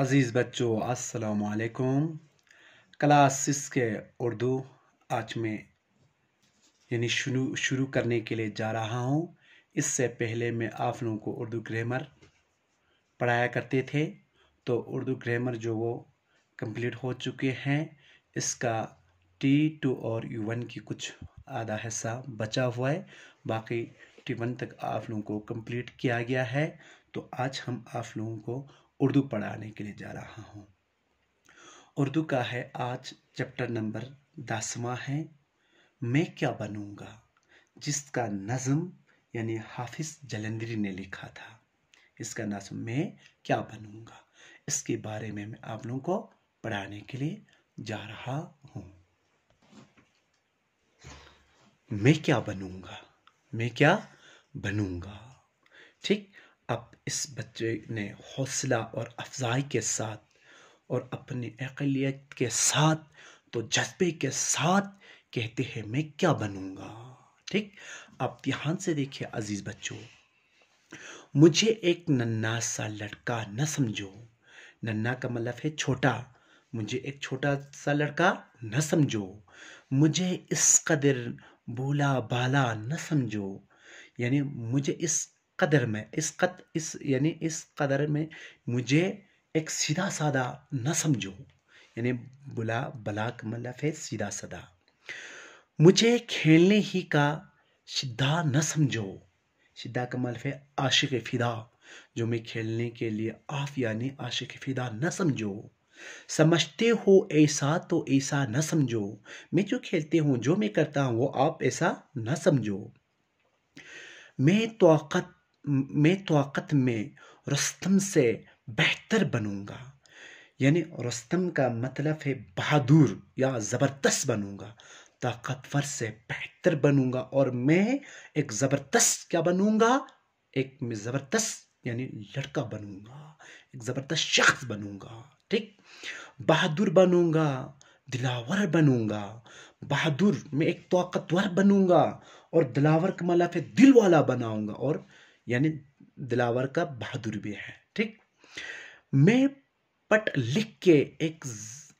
अज़ीज़ बच्चों असलकुम class six के उर्दू आज मैं यानी शुरू शुरू करने के लिए जा रहा हूँ इससे पहले मैं आप लोगों को उर्दू ग्रामर पढ़ाया करते थे तो उर्दू ग्रामर जो वो कंप्लीट हो चुके हैं इसका टी टू और यू वन की कुछ आधा हिस्सा बचा हुआ है बाकी टी वन तक आप लोगों को कंप्लीट किया गया है तो आज हम आप लोगों को उर्दू पढ़ाने के लिए जा रहा हूँ उर्दू का है आज चैप्टर नंबर दसवा है मैं क्या बनूँगा जिसका नज़म यानी हाफिज़ जलंदरी ने लिखा था इसका नजम मैं क्या बनूँगा इसके बारे में मैं आप लोगों को पढ़ाने के लिए जा रहा हूँ मैं क्या बनूंगा मैं क्या बनूंगा ठीक अब इस बच्चे ने हौसला और अफजाई के साथ और अपने अकलीत के साथ तो जज्बे के साथ कहते हैं मैं क्या बनूँगा ठीक आप ध्यान से देखिए अजीज़ बच्चों मुझे एक नन्ना सा लड़का न समझो नन्ना का मतलब है छोटा मुझे एक छोटा सा लड़का न समझो मुझे इस कदर बोला बाला न समझो यानी मुझे इस कदर में इस कद इस यानी इस कदर में मुझे एक सीधा साधा न समझो यानी बुला बलाक मलफ मतलब है सीधा सदा मुझे खेलने ही का सिद्धा न समझो सिद्धा का मलफ मतलब है आशिक फिदा जो मैं खेलने के लिए आफ यानी आशिक फिदा न समझो समझते हो ऐसा तो ऐसा न समझो मैं जो खेलते हूँ जो मैं करता हूँ वो आप ऐसा न समझो मैं तोक़त मैं तोक़त में रस्तम से बेहतर बनूँगा यानी रस्तम का मतलब है बहादुर या ज़बरदस्त बनूँगा ताकतवर से बेहतर बनूँगा और मैं एक ज़बरदस्त क्या बनूँगा एक मैं ज़बरदस्त यानी लड़का बनूँगा एक ज़बरदस्त शख्स बनूँगा ठीक बहादुर बनूँगा दिलावर बनूँगा बहादुर मैं एक ताकतवर बनूँगा और दिलावर का मतलब है दिल वाला बनाऊँगा और यानी दिलावर का बहादुर भी है ठीक मैं पट लिख के एक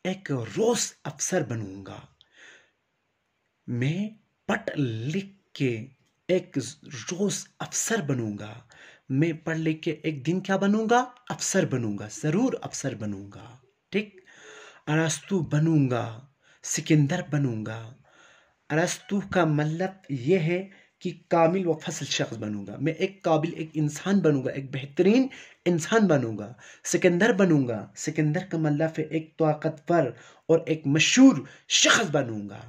एक रोस अफसर बनूंगा मैं पट लिख के एक रोस अफसर बनूंगा मैं पढ़ लिख के एक दिन क्या बनूंगा अफसर बनूंगा जरूर अफसर बनूंगा ठीक अरस्तु बनूंगा सिकंदर बनूंगा अरस्तु का मतलब यह है कि कामिल व फसल शख्स बनूंगा मैं एक काबिल एक इंसान बनूंगा एक बेहतरीन इंसान बनूंगा सिकंदर बनूंगा सिकंदर का मतलब एक ताकतवर और एक मशहूर शख्स बनूंगा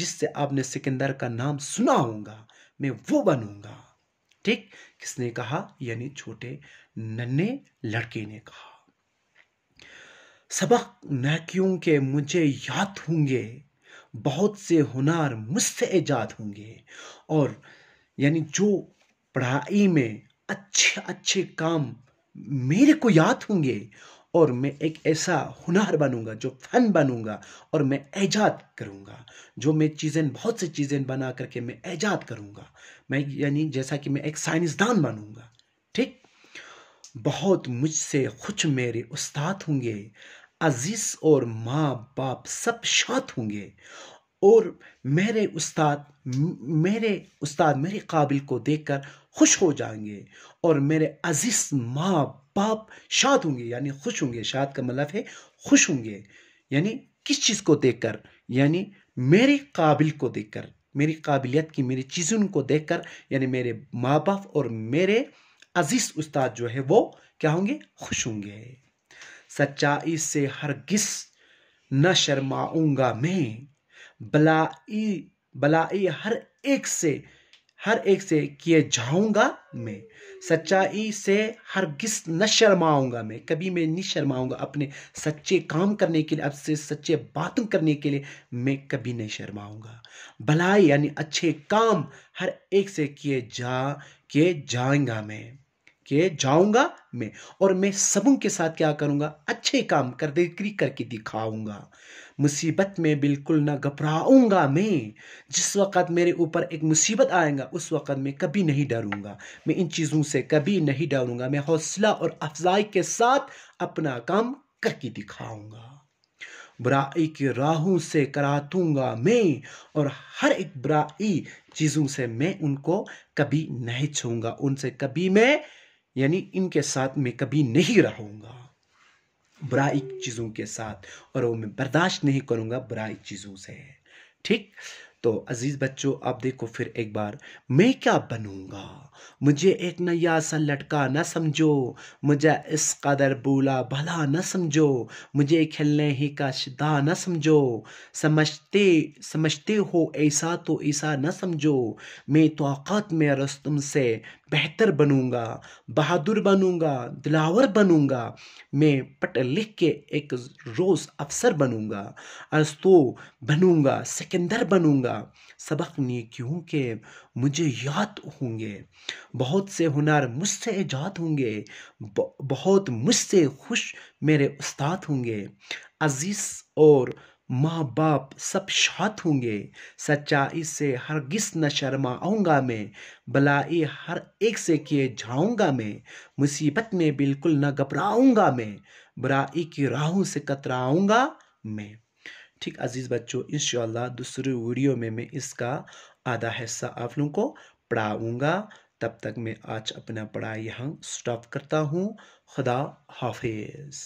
जिससे आपने सिकंदर का नाम सुना होगा मैं वो बनूंगा ठीक किसने कहा यानी छोटे नन्हे लड़के ने कहा सबक नाकियों के मुझे याद होंगे बहुत से हुनार मुझसे ईजाद होंगे और यानी जो पढ़ाई में अच्छे अच्छे काम मेरे को याद होंगे और मैं एक ऐसा हुनर बनूंगा जो फन बनूंगा और मैं ऐजाद करूंगा जो मैं चीज़ें बहुत सी चीज़ें बना करके मैं ऐजाद करूंगा मैं यानी जैसा कि मैं एक साइंसदान बनूंगा ठीक बहुत मुझसे कुछ मेरे उस्ताद होंगे अजीज़ और माँ बाप सब शांत होंगे और मेरे उस्ताद मेरे उस्ताद मेरे काबिल को देखकर खुश हो जाएंगे और मेरे अजीज माँ बाप शाद होंगे यानी खुश होंगे शाद का मतलब है खुश होंगे यानी किस चीज़ को देखकर यानी मेरे काबिल को देखकर मेरी काबिलियत की मेरी चीज़ों को देखकर यानी मेरे माँ बाप और मेरे अजीज़ उस्ताद जो है वो क्या होंगे खुश होंगे सच्चाई से किस न शर्माऊंगा मैं बलाई बलाई हर एक से हर एक से किए जाऊंगा मैं सच्चाई से हर किस न शर्माऊंगा मैं कभी मैं नहीं शर्माऊंगा अपने सच्चे काम करने के लिए अब से सच्चे बातों करने के लिए मैं कभी नहीं शर्माऊंगा भलाई यानी अच्छे काम हर एक से किए जा किए जाएंगा मैं के जाऊंगा मैं और मैं सबों के साथ क्या करूंगा अच्छे काम कर देखरी करके दिखाऊंगा मुसीबत में बिल्कुल ना घबराऊंगा मैं जिस वक्त मेरे ऊपर एक मुसीबत आएगा उस वक्त मैं कभी नहीं डरूंगा मैं इन चीज़ों से कभी नहीं डरूंगा मैं हौसला और अफजाई के साथ अपना काम करके दिखाऊंगा बुराई की राहों से करातूंगा मैं और हर एक बुराई चीज़ों से मैं उनको कभी नहीं छूंगा उनसे कभी मैं यानी इनके साथ मैं कभी नहीं रहूंगा बुराई चीज़ों के साथ और वो मैं बर्दाश्त नहीं करूंगा बुराई चीज़ों से ठीक तो अज़ीज़ बच्चों आप देखो फिर एक बार मैं क्या बनूँगा मुझे एक नया सा लटका ना समझो मुझे इस कदर बोला भला ना समझो मुझे खेलने ही का शिदा न समझो समझते समझते हो ऐसा तो ऐसा न समझो मैं तोक़ात में तुम से बेहतर बनूँगा बहादुर बनूँगा दिलावर बनूँगा मैं पढ़ लिख के एक रोज़ अफसर बनूँगा अस्तो बनूँगा सिकंदर बनूँगा होगा सबक नहीं क्योंकि मुझे याद होंगे बहुत से हुनर मुझसे ईजाद होंगे बहुत मुझसे खुश मेरे उस्ताद होंगे अज़ीज़ और माँ बाप सब शात होंगे सच्चाई से हर गिस न शर्मा आऊँगा मैं भलाई हर एक से किए जाऊँगा मैं मुसीबत में बिल्कुल न घबराऊँगा मैं बुराई की राहों से कतराऊँगा मैं ठीक अजीज़ बच्चों इन दूसरे वीडियो में मैं इसका आधा हिस्सा आप लोगों को पढ़ाऊँगा तब तक मैं आज अपना पढ़ाई यहाँ स्टॉप करता हूँ खुदा हाफिज़